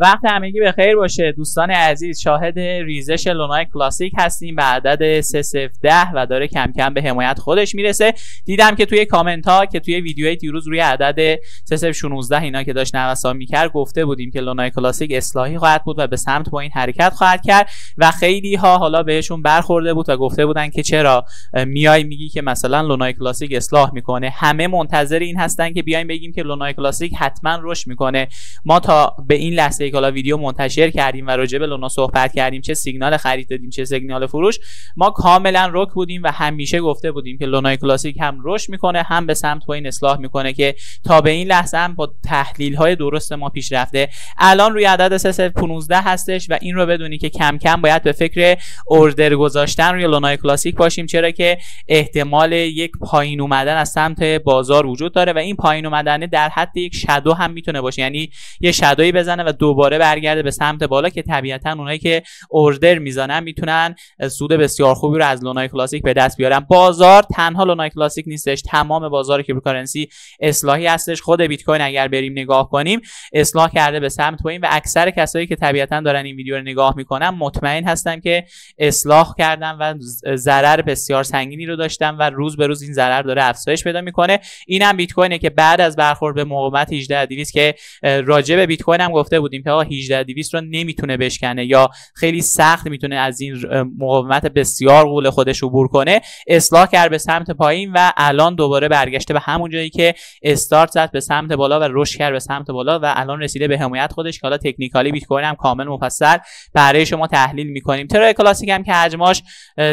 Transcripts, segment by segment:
وقت همگی به خیر باشه دوستان عزیز شاهد ریزش لونای کلاسیک هستیم به عدد 310 و داره کم کم به حمایت خودش میرسه دیدم که توی کامنت ها که توی ویدیوی دیروز روی عدد 316 اینا که داشت نوسان میکرد گفته بودیم که لونای کلاسیک اصلاحی خواهد بود و به سمت با این حرکت خواهد کرد و خیلی ها حالا بهشون برخورده بود و گفته بودن که چرا میای میگی که مثلا لونای کلاسیک اصلاح میکنه همه منتظر این هستن که بیایم بگیم که لونای کلاسیک حتما رشد میکنه ما تا به این لحظه که ویدیو منتشر کردیم و راجع به لونا صحبت کردیم چه سیگنال خرید دادیم چه سیگنال فروش ما کاملا رک بودیم و همیشه گفته بودیم که لونای کلاسیک هم رشد میکنه هم به سمت پایین اصلاح میکنه که تا به این لحظه هم با تحلیل های درست ما پیش رفته الان روی عدد 315 هستش و این رو بدونی که کم کم باید به فکر اوردر گذاشتن روی لونای کلاسیک باشیم چرا که احتمال یک پایین اومدن از سمت بازار وجود داره و این پایین اومدن در حد یک شدو هم میتونه باشه یعنی یه بزنه و دوباره دوباره برگرده به سمت بالا که طبیعتا اونایی که اوردر میزنن میتونن سود بسیار خوبی رو از لونای کلاسیک به دست بیارن بازار تنها لونای کلاسیک نیستش تمام بازار کریپتوکارنسی اصلاحی هستش خود بیت کوین اگر بریم نگاه کنیم اصلاح کرده به سمت پایین و اکثر کسایی که طبیعتا دارن این ویدیو رو نگاه میکنن مطمئن هستم که اصلاح کردم و ضرر بسیار سنگینی رو داشتم و روز به روز این ضرر داره افزایش پیدا میکنه اینم بیت کوینه که بعد از برخورد به مقاومت 18200 که راجع به بیت کوین هم گفته بودیم میگیم که آقا 18200 رو نمیتونه بشکنه یا خیلی سخت میتونه از این مقاومت بسیار قول خودش عبور کنه اصلاح کرد به سمت پایین و الان دوباره برگشته به همون جایی که استارت زد به سمت بالا و رشد کرد به سمت بالا و الان رسیده به حمایت خودش که حالا تکنیکالی بیت کوین هم کامل مفصل برای شما تحلیل میکنیم ترا کلاسیک هم که حجمش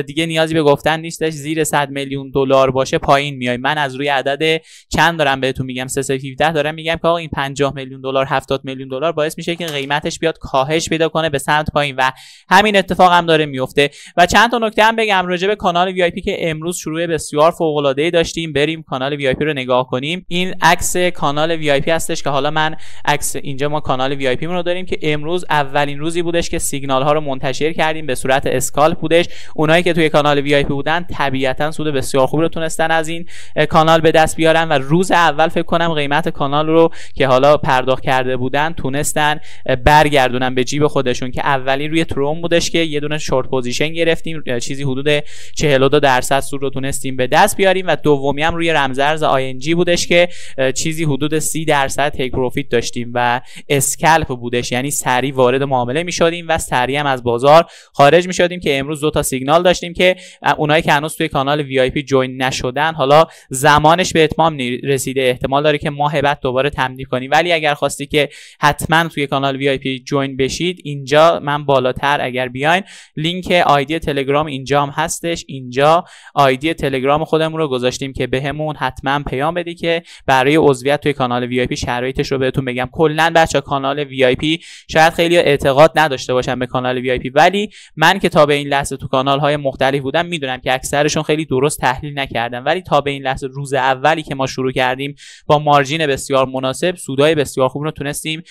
دیگه نیازی به گفتن نیستش زیر 100 میلیون دلار باشه پایین میای من از روی عدد چند دارم بهتون میگم 317 دارم میگم که آقا این 50 میلیون دلار 70 میلیون دلار باعث میشه که قیمتش بیاد کاهش پیدا کنه به سمت پایین و همین اتفاق هم داره میفته و چند تا نکته هم بگم راجع به کانال وی که امروز شروع بسیار فوق العاده داشتیم بریم کانال وی رو نگاه کنیم این عکس کانال وی هستش که حالا من عکس اینجا ما کانال وی رو داریم که امروز اولین روزی بودش که سیگنال ها رو منتشر کردیم به صورت اسکال بودش اونایی که توی کانال وی بودن طبیعتا سود بسیار خوبی رو تونستن از این کانال به دست بیارن و روز اول فکر کنم قیمت کانال رو که حالا پرداخت کرده بودن تونستن برگردونن به جیب خودشون که اولی روی تروم بودش که یه دونه شورت پوزیشن گرفتیم چیزی حدود 42 درصد سود رو تونستیم به دست بیاریم و دومی هم روی رمزارز آینجی بودش که چیزی حدود 30 درصد تیک پروفیت داشتیم و اسکلپ بودش یعنی سریع وارد معامله می شدیم و سریع هم از بازار خارج می شدیم که امروز دو تا سیگنال داشتیم که اونایی که هنوز توی کانال وی آی پی جوین نشدن حالا زمانش به اتمام رسیده احتمال داره که ماه بعد دوباره تمدید کنیم ولی اگر خواستی که حتما توی کانال وی جوین بشید اینجا من بالاتر اگر بیاین لینک آیدی تلگرام اینجا هستش اینجا آیدی تلگرام خودمون رو گذاشتیم که بهمون حتما پیام بدی که برای عضویت توی کانال وی آی پی شرایطش رو بهتون بگم کلا بچه کانال وی آی پی شاید خیلی اعتقاد نداشته باشن به کانال وی آی پی ولی من که تا به این لحظه تو کانال های مختلف بودم میدونم که اکثرشون خیلی درست تحلیل نکردم ولی تا به این لحظه روز اولی که ما شروع کردیم با مارجین بسیار مناسب سودای بسیار خوب رو تونستیم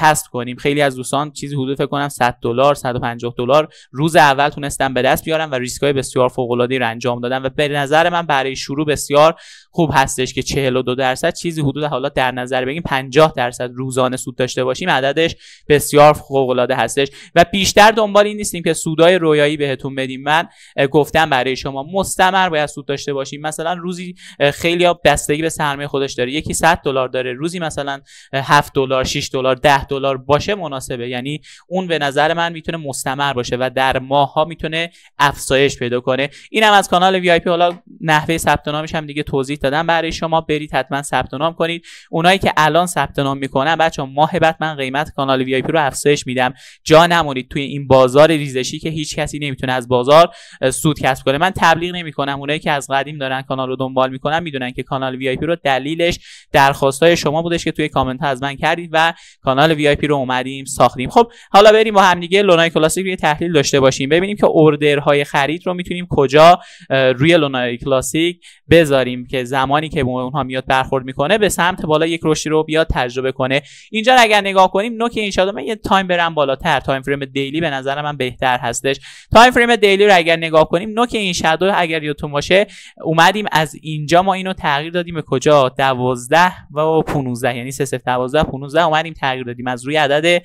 کسب کسب کنیم خیلی از دوستان چیزی حدود فکر کنم 100 دلار 150 دلار روز اول تونستم به دست بیارم و ریسک های بسیار فوق العاده رو انجام دادم و به نظر من برای شروع بسیار خوب هستش که 42 درصد چیزی حدود حالا در نظر بگیم 50 درصد روزانه سود داشته باشیم عددش بسیار فوق العاده هستش و بیشتر دنبال این نیستیم که سودای رویایی بهتون بدیم من گفتم برای شما مستمر باید سود داشته باشیم مثلا روزی خیلی ها بستگی به سرمایه خودش داره یکی 100 دلار داره روزی مثلا 7 دلار 6 دلار 10 دلار باشه مناسبه یعنی اون به نظر من میتونه مستمر باشه و در ماه ها میتونه افزایش پیدا کنه اینم از کانال وی آی پی حالا نحوه ثبت نامش هم دیگه توضیح دادم برای شما برید حتما ثبت نام کنید اونایی که الان ثبت نام میکنن بچه ماه بعد من قیمت کانال وی رو افزایش میدم جا نمونید توی این بازار ریزشی که هیچ کسی نمیتونه از بازار سود کسب کنه من تبلیغ نمیکنم اونایی که از قدیم دارن کانال رو دنبال میکنن میدونن که کانال وی رو دلیلش های شما بودش که توی کامنت از من کردید و کانال وی رو اومدیم ساختیم خب حالا بریم با هم دیگه لونای کلاسیک رو تحلیل داشته باشیم ببینیم که اوردرهای خرید رو میتونیم کجا روی لونای کلاسیک بذاریم که زمانی که اونها میاد برخورد میکنه به سمت بالا یک رشدی رو بیاد تجربه کنه اینجا اگر نگاه کنیم نوک این شادو من یه تایم برم بالاتر تایم فریم دیلی به نظر من بهتر هستش تایم فریم دیلی رو اگر نگاه کنیم نوک این شادو اگر یادتون باشه اومدیم از اینجا ما اینو تغییر دادیم به کجا 12 و 15 یعنی 3 12 15 اومدیم تغییر دادیم از روی عدد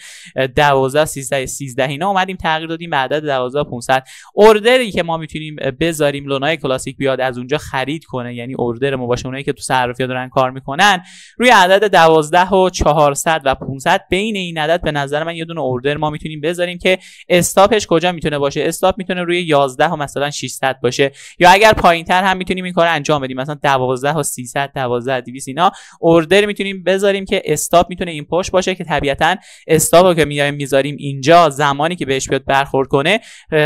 12 13 13 اینا اومدیم تغییر دادیم به عدد 12 500 اوردری که ما میتونیم بذاریم لونای کلاسیک بیاد از اونجا خرید کنه یعنی اوردر ما باشه اونایی که تو صرافی دارن کار میکنن روی عدد 12 و 400 و 500 بین این عدد به نظر من یه دونه اوردر ما میتونیم بذاریم که استاپش کجا میتونه باشه استاپ میتونه روی 11 و مثلا 600 باشه یا اگر تر هم میتونیم این کار انجام بدیم مثلا 12 و 300 12 200 اینا اوردر میتونیم بذاریم که استاپ میتونه این پشت باشه که طبیعتا استاپ رو که میایم میذاریم اینجا زمانی که بهش بیاد برخورد کنه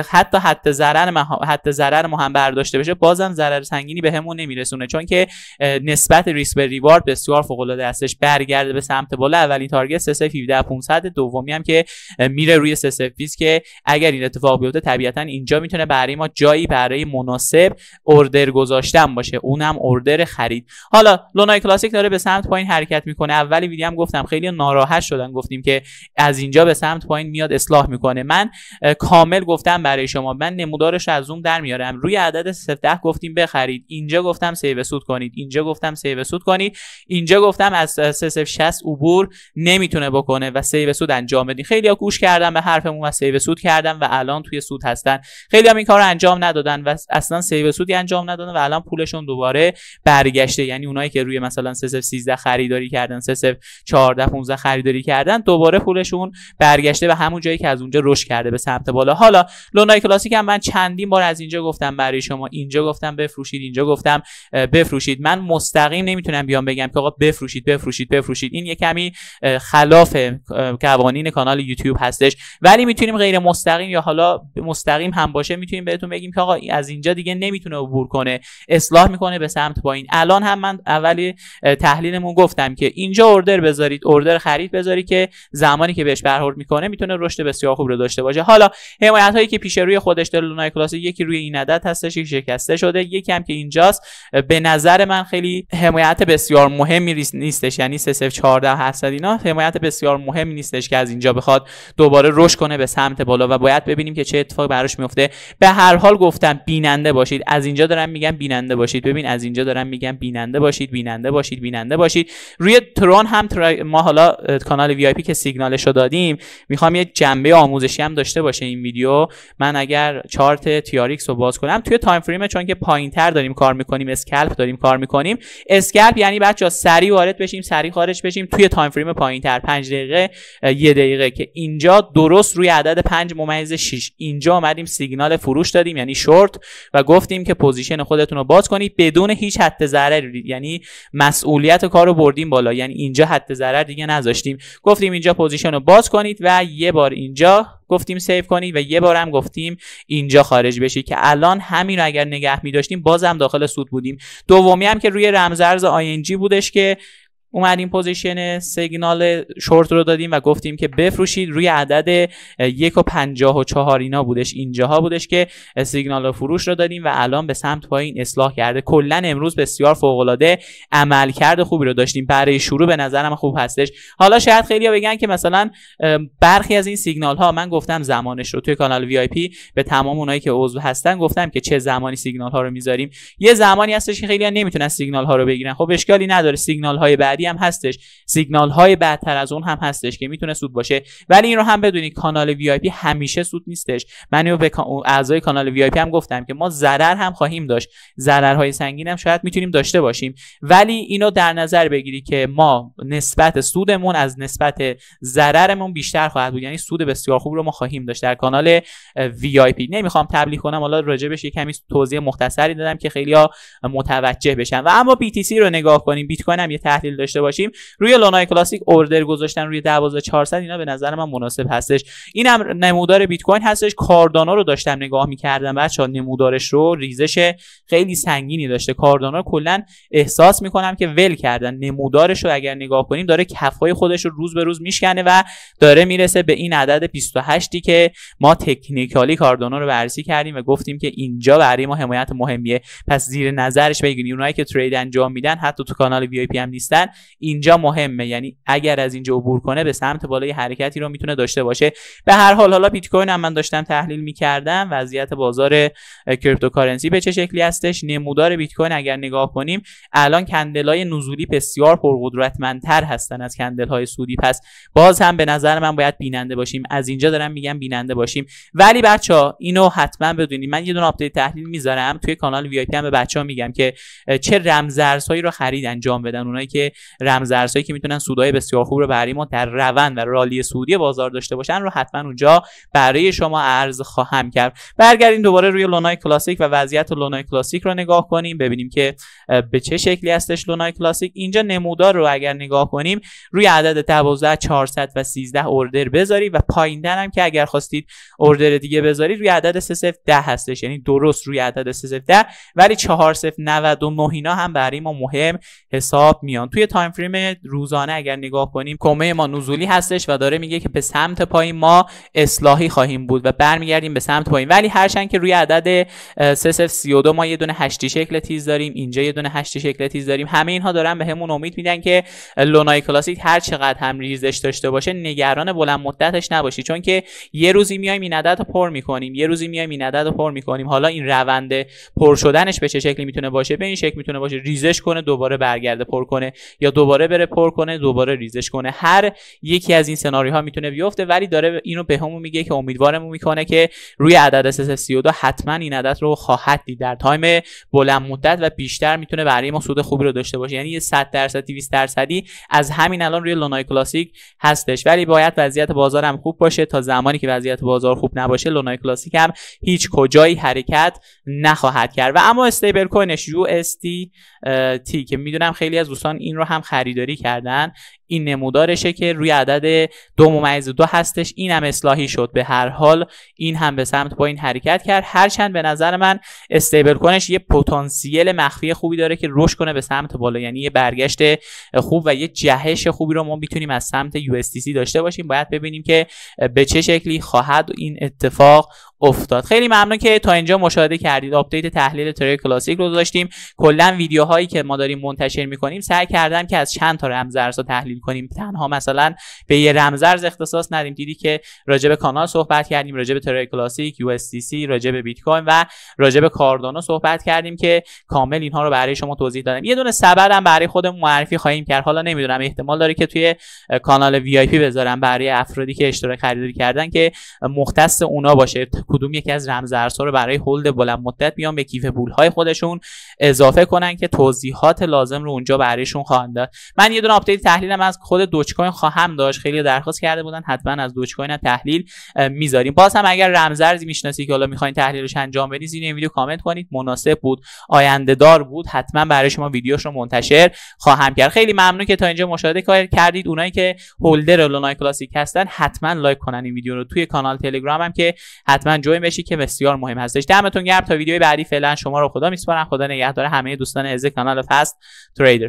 حتی حد ضرر حتی حد ضرر ما هم برداشته بشه بازم ضرر ضرر سنگینی بهمون نمیرسونه چون که نسبت ریسک به ریوارد بسیار فوق العاده استش برگرده به سمت بالا اولین تارگت 317 500 دومی هم که میره روی 3020 که اگر این اتفاق بیفته طبیعتا اینجا میتونه برای ما جایی برای مناسب اوردر گذاشتن باشه اونم اوردر خرید حالا لونای کلاسیک داره به سمت پایین حرکت میکنه اول ویدیو هم گفتم خیلی ناراحت شدن گفتیم که از اینجا به سمت پایین میاد اصلاح میکنه من کامل گفتم برای شما من نمودارش از زوم در میارم روی عدد 17 گفتیم به بخرید اینجا گفتم سیو سود کنید اینجا گفتم سیو سود کنید اینجا گفتم از 360 عبور نمیتونه بکنه و سیو سود انجام بدین خیلی ها گوش کردم به حرفمون و سیو سود کردم و الان توی سود هستن خیلی هم این کار انجام ندادن و اصلا سیو سودی انجام ندادن و الان پولشون دوباره برگشته یعنی اونایی که روی مثلا 313 خریداری کردن 314 15 خریداری کردن دوباره پولشون برگشته به همون جایی که از اونجا رشد کرده به سمت بالا حالا لونای کلاسیک هم من چندین بار از اینجا گفتم برای شما اینجا گفتم به بفروشید اینجا گفتم بفروشید من مستقیم نمیتونم بیام بگم که آقا بفروشید بفروشید بفروشید این یه کمی خلاف قوانین کانال یوتیوب هستش ولی میتونیم غیر مستقیم یا حالا مستقیم هم باشه میتونیم بهتون بگیم که آقا از اینجا دیگه نمیتونه عبور کنه اصلاح میکنه به سمت پایین الان هم من اولی تحلیلمون گفتم که اینجا اوردر بذارید اوردر خرید بذارید که زمانی که بهش برخورد میکنه میتونه رشد بسیار خوب رو داشته باشه حالا حمایت هایی که پیش روی خودش داره لونای یکی روی این عدد هستش شکسته شده هم که اینجاست به نظر من خیلی حمایت بسیار مهمی نیستش یعنی 3 14 هستد اینا حمایت بسیار مهمی نیستش که از اینجا بخواد دوباره رشد کنه به سمت بالا و باید ببینیم که چه اتفاقی براش میفته به هر حال گفتم بیننده باشید از اینجا دارم میگم بیننده باشید ببین از اینجا دارم میگم بیننده باشید بیننده باشید بیننده باشید روی ترون هم ترا ما حالا کانال وی که سیگنالش رو دادیم میخوام یه جنبه آموزشی هم داشته باشه این ویدیو من اگر چارت تیاریکس رو باز کنم توی تایم فریم چون که پایین تر داریم کار میکنیم اسکلپ داریم کار میکنیم اسکلپ یعنی بچه ها سریع وارد بشیم سریع خارج بشیم توی تایم فریم پایین تر 5 دقیقه یه دقیقه که اینجا درست روی عدد پنج ممیز 6 اینجا آمدیم سیگنال فروش دادیم یعنی شورت و گفتیم که پوزیشن خودتون رو باز کنید بدون هیچ حد ضرری یعنی مسئولیت کار رو بردیم بالا یعنی اینجا حد ضرر دیگه نذاشتیم گفتیم اینجا پوزیشن رو باز کنید و یه بار اینجا گفتیم سیو کنید و یه بارم گفتیم اینجا خارج بشی که الان همین رو اگر نگه می داشتیم باز هم داخل سود بودیم دومی هم که روی رمزرز آینجی بودش که اومدیم پوزیشن سیگنال شورت رو دادیم و گفتیم که بفروشید روی عدد یک و پنجاه و چهار اینا بودش اینجاها بودش که سیگنال فروش رو دادیم و الان به سمت پایین اصلاح کرده کلا امروز بسیار فوق العاده عمل کرده خوبی رو داشتیم برای شروع به نظرم خوب هستش حالا شاید خیلی بگن که مثلا برخی از این سیگنال ها من گفتم زمانش رو توی کانال وی آی پی به تمام اونایی که عضو هستن گفتم که چه زمانی سیگنال ها رو میذاریم یه زمانی هستش که خیلی ها نمیتونن سیگنال ها رو بگیرن خب اشکالی نداره سیگنال های بعدی هم هستش سیگنال های بدتر از اون هم هستش که میتونه سود باشه ولی این رو هم بدونید کانال وی آی پی همیشه سود نیستش من به اعضای کانال وی آی پی هم گفتم که ما ضرر هم خواهیم داشت ضررهای سنگین هم شاید میتونیم داشته باشیم ولی اینو در نظر بگیری که ما نسبت سودمون از نسبت ضررمون بیشتر خواهد بود یعنی سود بسیار خوب رو ما خواهیم داشت در کانال وی نمیخوام تبلیغ کنم حالا راجبش یه کمی توضیح مختصری دادم که خیلی ها متوجه بشن و اما BTC رو نگاه کنیم بیت کوین هم یه تحلیل داشته باشیم روی لونای کلاسیک اوردر گذاشتن روی 12400 اینا به نظر من مناسب هستش این هم نمودار بیت کوین هستش کاردانا رو داشتم نگاه میکردم بچا نمودارش رو ریزش خیلی سنگینی داشته کاردانا کلا احساس میکنم که ول کردن نمودارش رو اگر نگاه کنیم داره کفهای خودش رو روز به روز میشکنه و داره میرسه به این عدد 28 که ما تکنیکالی کاردانا رو بررسی کردیم و گفتیم که اینجا برای ما حمایت مهمیه پس زیر نظرش بگیرید اونایی که ترید انجام میدن حتی تو کانال وی هم نیستن اینجا مهمه یعنی اگر از اینجا عبور کنه به سمت بالای حرکتی رو میتونه داشته باشه به هر حال حالا بیت کوین هم من داشتم تحلیل میکردم وضعیت بازار کریپتوکارنسی به چه شکلی هستش نمودار بیت کوین اگر نگاه کنیم الان کندلای نزولی بسیار پرقدرتمندتر هستن از کندل های سودی پس باز هم به نظر من باید بیننده باشیم از اینجا دارم میگم بیننده باشیم ولی بچه اینو حتما بدونید من یه دونه آپدیت تحلیل میذارم توی کانال وی به بچه ها میگم که چه رمزارزهایی رو خرید انجام بدن اونایی که رمزارزهایی که میتونن سودای بسیار خوب رو برای ما در روند و رالی سودی بازار داشته باشن رو حتما اونجا برای شما عرض خواهم کرد برگردیم دوباره روی لونای کلاسیک و وضعیت لونای کلاسیک رو نگاه کنیم ببینیم که به چه شکلی هستش لونای کلاسیک اینجا نمودار رو اگر نگاه کنیم روی عدد 12 400 و 13 اوردر بذاری و پایینتر هم که اگر خواستید اوردر دیگه بذارید روی عدد 310 هستش یعنی درست روی عدد 310 ولی 4090 و اینا هم برای ما مهم حساب میان توی تایم فریم روزانه اگر نگاه کنیم کمه ما نزولی هستش و داره میگه که به سمت پایین ما اصلاحی خواهیم بود و برمیگردیم به سمت پایین ولی هرچند که روی عدد 3032 ما یه دونه هشتی شکل تیز داریم اینجا یه دونه هشتی شکل تیز داریم همه اینها دارن بهمون همون امید میدن که لونای کلاسیک هر چقدر هم ریزش داشته باشه نگران بلند مدتش نباشی چون که یه روزی میایم این عدد رو پر میکنیم یه روزی میایم این عدد رو پر میکنیم حالا این روند پر شدنش به چه شکلی میتونه باشه به این شکل میتونه باشه ریزش کنه دوباره برگرده پر کنه یا دوباره بره پر کنه دوباره ریزش کنه هر یکی از این سناریوها میتونه بیفته ولی داره اینو بهمون میگه که امیدوارمون میکنه که روی عدد اس 32 حتما این عدد رو خواهد دید در تایم بلند مدت و بیشتر میتونه برای ما سود خوبی رو داشته باشه یعنی 100 درصد 200 درصدی از همین الان روی لونای کلاسیک هستش ولی باید وضعیت بازار هم خوب باشه تا زمانی که وضعیت بازار خوب نباشه لونای کلاسیک هم هیچ کجایی حرکت نخواهد کرد و اما استیبل کوینش تی که میدونم خیلی از دوستان این رو هم خریداری کردن این نمودارشه که روی عدد دو ممیز دو هستش این هم اصلاحی شد به هر حال این هم به سمت پایین حرکت کرد هرچند به نظر من استیبل کنش یه پتانسیل مخفی خوبی داره که رشد کنه به سمت بالا یعنی یه برگشت خوب و یه جهش خوبی رو ما میتونیم از سمت USDC داشته باشیم باید ببینیم که به چه شکلی خواهد این اتفاق افتاد خیلی ممنون که تا اینجا مشاهده کردید آپدیت تحلیل تری کلاسیک رو داشتیم کلا ویدیوهایی که ما داریم منتشر میکنیم سعی کردم که از چند تا تحلیل تحلیل کنیم تنها مثلا به یه رمزرز اختصاص ندیم دیدی که راجع به کانال صحبت کردیم راجع به ترای کلاسیک یو اس راجع به بیت کوین و راجع به کاردانو صحبت کردیم که کامل اینها رو برای شما توضیح دادم یه دونه سبد برای خود معرفی خواهیم کرد حالا نمیدونم احتمال داره که توی کانال وی آی پی بذارم برای افرادی که اشتراک خریداری کردن که مختص اونا باشه کدوم یکی از رمزارزها رو برای هولد بلند مدت بیان به کیف های خودشون اضافه کنن که توضیحات لازم رو اونجا برایشون خواهند داد من یه دونه آپدیت تحلیلم از خود دوچ کوین خواهم داشت خیلی درخواست کرده بودن حتما از دوچ کوین تحلیل میذاریم باز هم اگر رمزرزی میشناسی که حالا میخواین تحلیلش انجام بدید زیر این ویدیو کامنت کنید مناسب بود آینده دار بود حتما برای شما ویدیوش رو منتشر خواهم کرد خیلی ممنون که تا اینجا مشاهده کردید اونایی که هولدر لونای کلاسیک هستن حتما لایک کنن این ویدیو رو توی کانال تلگرام هم که حتما جوین بشی که بسیار مهم هستش دمتون گرم تا ویدیو بعدی فعلا شما رو خدا میسپارم خدا نگهدار همه دوستان از کانال فست تریدر